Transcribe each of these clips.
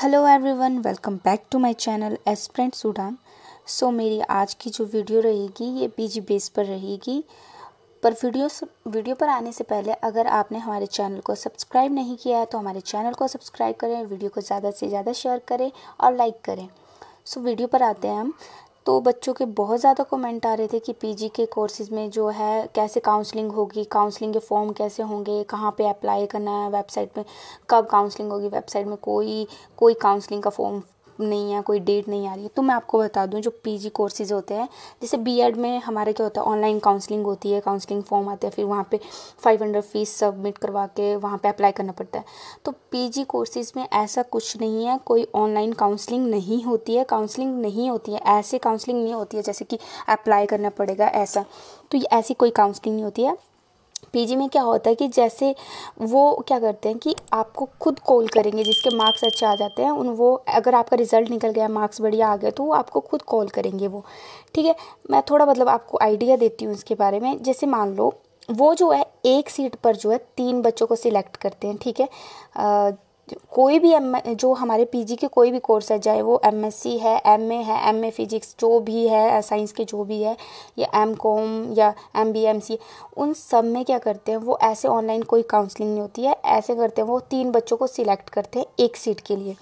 hello everyone welcome back to my channel aspirant Sudan so मेरी आज की जो वीडियो रहेगी ये पीजी बेस पर रहेगी पर वीडियो वीडियो पर आने से पहले अगर आपने हमारे चैनल को सब्सक्राइब नहीं किया है तो हमारे चैनल को सब्सक्राइब करें वीडियो को ज़्यादा से ज़्यादा शेयर करें और लाइक करें सो so, वीडियो पर आते हैं हम तो बच्चों के बहुत ज़्यादा कमेंट आ रहे थे कि पीजी के कोर्सेज़ में जो है कैसे काउंसलिंग होगी काउंसलिंग के फॉर्म कैसे होंगे कहाँ पे अप्लाई करना है वेबसाइट में कब काउंसलिंग होगी वेबसाइट में कोई कोई काउंसलिंग का फॉर्म नहीं है कोई डेट नहीं आ रही है तो मैं आपको बता दूं जो पीजी कोर्सेज़ होते हैं जैसे बीएड में हमारे क्या होता है ऑनलाइन काउंसलिंग होती है काउंसलिंग फॉर्म आते हैं फिर वहाँ पे 500 फीस सबमिट करवा के वहाँ पे अप्लाई करना पड़ता है तो पीजी कोर्सेज़ में ऐसा कुछ नहीं है कोई ऑनलाइन काउंसलिंग नहीं होती है काउंसलिंग नहीं होती है ऐसे काउंसलिंग नहीं होती है जैसे कि अप्लाई करना पड़ेगा ऐसा तो ये ऐसी कोई काउंसलिंग नहीं होती है पीजी में क्या होता है कि जैसे वो क्या करते हैं कि आपको खुद कॉल करेंगे जिसके मार्क्स अच्छे आ जाते हैं उन वो अगर आपका रिज़ल्ट निकल गया मार्क्स बढ़िया आ गए तो वो आपको खुद कॉल करेंगे वो ठीक है मैं थोड़ा मतलब आपको आइडिया देती हूँ इसके बारे में जैसे मान लो वो जो है एक सीट पर जो है तीन बच्चों को सिलेक्ट करते हैं ठीक है कोई भी एम जो हमारे पीजी के कोई भी कोर्स है चाहे वो एमएससी है एमए है एमए फिजिक्स जो भी है साइंस के जो भी है या एम कॉम या एम बी एम सी उन सब में क्या करते हैं वो ऐसे ऑनलाइन कोई काउंसलिंग नहीं होती है ऐसे करते हैं वो तीन बच्चों को सिलेक्ट करते हैं एक सीट के लिए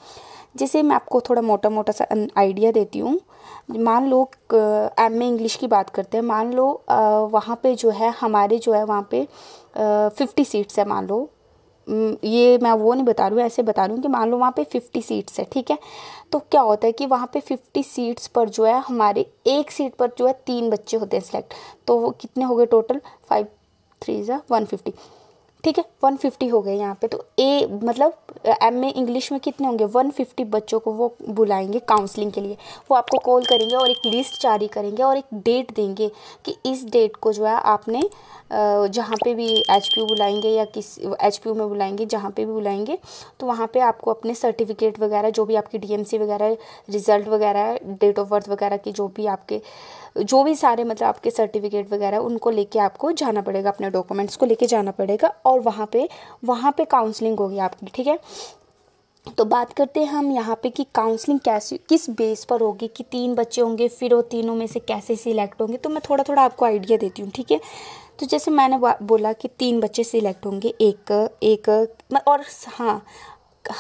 जैसे मैं आपको थोड़ा मोटा मोटा सा आइडिया देती हूँ मान लो एम ए इंग्लिश की बात करते हैं मान लो वहाँ पे जो है हमारे जो है वहाँ पे फिफ्टी सीट्स है मान लो हम्म, ये मैं वो नहीं बता रही हूँ ऐसे बता रही हूँ कि मान लो वहाँ पे फिफ्टी सीट्स है ठीक है तो क्या होता है कि वहाँ पे फिफ्टी सीट्स पर जो है हमारे एक सीट पर जो है तीन बच्चे होते हैं सिलेक्ट तो वो कितने हो गए टोटल फाइव थ्री ज़ा वन फिफ्टी ठीक है वन फिफ्टी हो गए यहाँ पे तो ए मतलब एम ए इंग्लिश में कितने होंगे 150 बच्चों को वो बुलाएंगे काउंसलिंग के लिए वो आपको कॉल करेंगे और एक लिस्ट जारी करेंगे और एक डेट देंगे कि इस डेट को जो है आपने जहाँ पे भी एच बुलाएंगे या किस एच में बुलाएंगे जहाँ पे भी बुलाएंगे तो वहाँ पे आपको अपने सर्टिफिकेट वगैरह जो भी आपकी सी वगैरह रिज़ल्ट वगैरह डेट ऑफ बर्थ वगैरह की जो भी आपके जो भी सारे मतलब आपके सर्टिफिकेट वगैरह उनको लेके आपको जाना पड़ेगा अपने डॉक्यूमेंट्स को लेके जाना पड़ेगा और वहाँ पे वहाँ पे काउंसलिंग होगी आपकी ठीक है तो बात करते हैं हम यहाँ पे कि काउंसलिंग कैसे किस बेस पर होगी कि तीन बच्चे होंगे फिर वो तीनों में से कैसे सिलेक्ट होंगे तो मैं थोड़ा थोड़ा आपको आइडिया देती हूँ ठीक है तो जैसे मैंने बोला कि तीन बच्चे सिलेक्ट होंगे एक एक और हाँ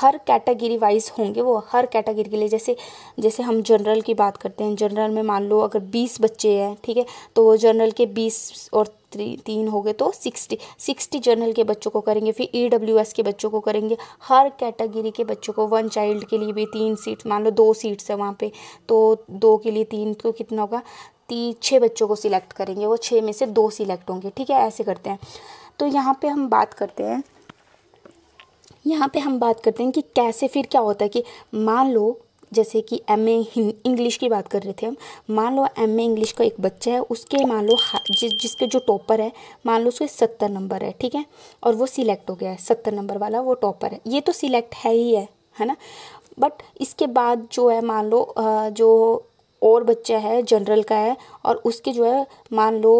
हर कैटेगरी वाइज होंगे वो हर कैटेगरी के लिए जैसे जैसे हम जनरल की बात करते हैं जनरल में मान लो अगर बीस बच्चे हैं ठीक है तो वो जनरल के बीस और तीन हो गए तो सिक्सटी सिक्सटी जनरल के बच्चों को करेंगे फिर ई डब्ल्यू एस के बच्चों को करेंगे हर कैटेगरी के बच्चों को वन चाइल्ड के लिए भी तीन सीट मान लो दो सीट्स है वहाँ पे तो दो के लिए तीन तो कितना होगा तीन छः बच्चों को सिलेक्ट करेंगे वो छः में से दो सिलेक्ट होंगे ठीक है ऐसे करते हैं तो यहाँ पे हम बात करते हैं यहाँ पे हम बात करते हैं कि कैसे फिर क्या होता है कि मान लो जैसे कि एम ए इंग्लिश की बात कर रहे थे हम मान लो एम ए इंग्लिश का एक बच्चा है उसके मान लो जि, जिसके जो टॉपर है मान लो उसके सत्तर नंबर है ठीक है और वो सिलेक्ट हो गया है सत्तर नंबर वाला वो टॉपर है ये तो सिलेक्ट है ही है है ना बट इसके बाद जो है मान लो जो और बच्चा है जनरल का है और उसके जो है मान लो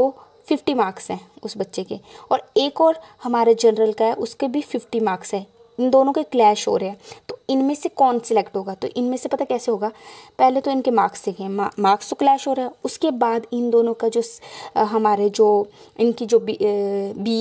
फिफ्टी मार्क्स हैं उस बच्चे के और एक और हमारे जनरल का है उसके भी फिफ्टी मार्क्स है इन दोनों के क्लैश हो रहे हैं तो इनमें से कौन सिलेक्ट होगा तो इनमें से पता कैसे होगा पहले तो इनके मार्क्स देखें मार्क्स तो क्लैश हो रहा है उसके बाद इन दोनों का जो हमारे जो इनकी जो बी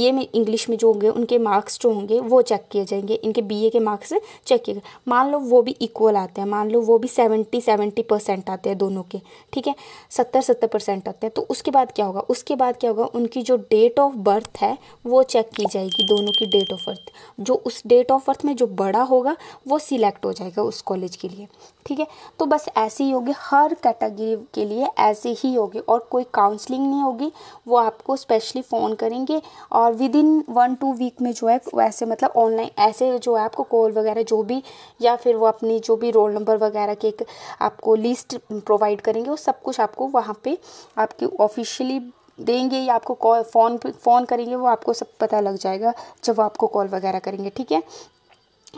ए में इंग्लिश में जो होंगे उनके मार्क्स जो होंगे वो चेक किए जाएंगे इनके ए के मार्क्स चेक किए मान लो वो भी इक्वल आते हैं मान लो वो भी सेवेंटी सेवेंटी परसेंट आते हैं दोनों के ठीक है सत्तर सत्तर परसेंट आते हैं तो उसके बाद क्या होगा उसके बाद क्या होगा उनकी जो डेट ऑफ बर्थ है वो चेक की जाएगी दोनों की डेट ऑफ बर्थ जो उस डेट ऑफ बर्थ में जो बड़ा होगा वो सिलेक्ट हो जाएगा उस कॉलेज के लिए ठीक है तो बस ऐसे ही होगी हर कैटेगरी के लिए ऐसे ही होगी और कोई काउंसलिंग नहीं होगी वो आपको स्पेशली फ़ोन करेंगे और within one two week में जो है वैसे मतलब ऑनलाइन ऐसे जो है आपको कॉल वगैरह जो भी या फिर वो अपनी जो भी रोल नंबर वगैरह के एक आपको लिस्ट प्रोवाइड करेंगे वो सब कुछ आपको वहाँ पर आपकी ऑफिशियली देंगे या आपको कॉल फ़ोन फ़ोन करेंगे वो आपको सब पता लग जाएगा जब वो आपको कॉल वगैरह करेंगे ठीक है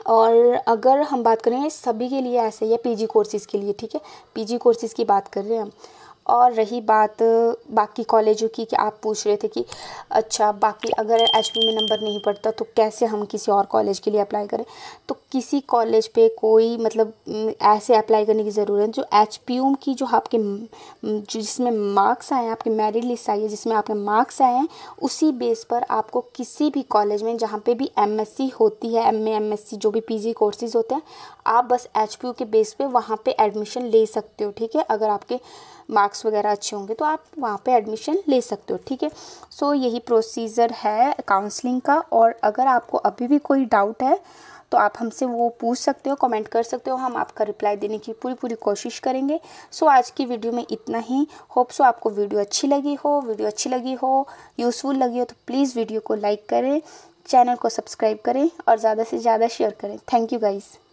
और अगर हम बात करें सभी के लिए ऐसे ही है पीजी कोर्सेज़ के लिए ठीक है पीजी कोर्सेज़ की बात कर रहे हैं हम और रही बात बाकी कॉलेजों की कि आप पूछ रहे थे कि अच्छा बाकी अगर एच में नंबर नहीं पड़ता तो कैसे हम किसी और कॉलेज के लिए अप्लाई करें तो किसी कॉलेज पे कोई मतलब ऐसे अप्लाई करने की ज़रूरत जो एच की जो आपके जिसमें मार्क्स आए हैं आपके मेरिट लिस्ट आई है जिसमें आपके मार्क्स आए हैं उसी बेस पर आपको किसी भी कॉलेज में जहाँ पर भी एम होती है एम एम जो भी पी कोर्सेज होते हैं आप बस एच के बेस पर वहाँ पर एडमिशन ले सकते हो ठीक है अगर आपके मार्क्स वगैरह अच्छे होंगे तो आप वहाँ पे एडमिशन ले सकते हो ठीक है सो यही प्रोसीजर है काउंसलिंग का और अगर आपको अभी भी कोई डाउट है तो आप हमसे वो पूछ सकते हो कमेंट कर सकते हो हम आपका रिप्लाई देने की पूरी पूरी कोशिश करेंगे सो so, आज की वीडियो में इतना ही होप सो आपको वीडियो अच्छी लगी हो वीडियो अच्छी लगी हो यूज़फुल लगी हो तो प्लीज़ वीडियो को लाइक करें चैनल को सब्सक्राइब करें और ज़्यादा से ज़्यादा शेयर करें थैंक यू गाइज़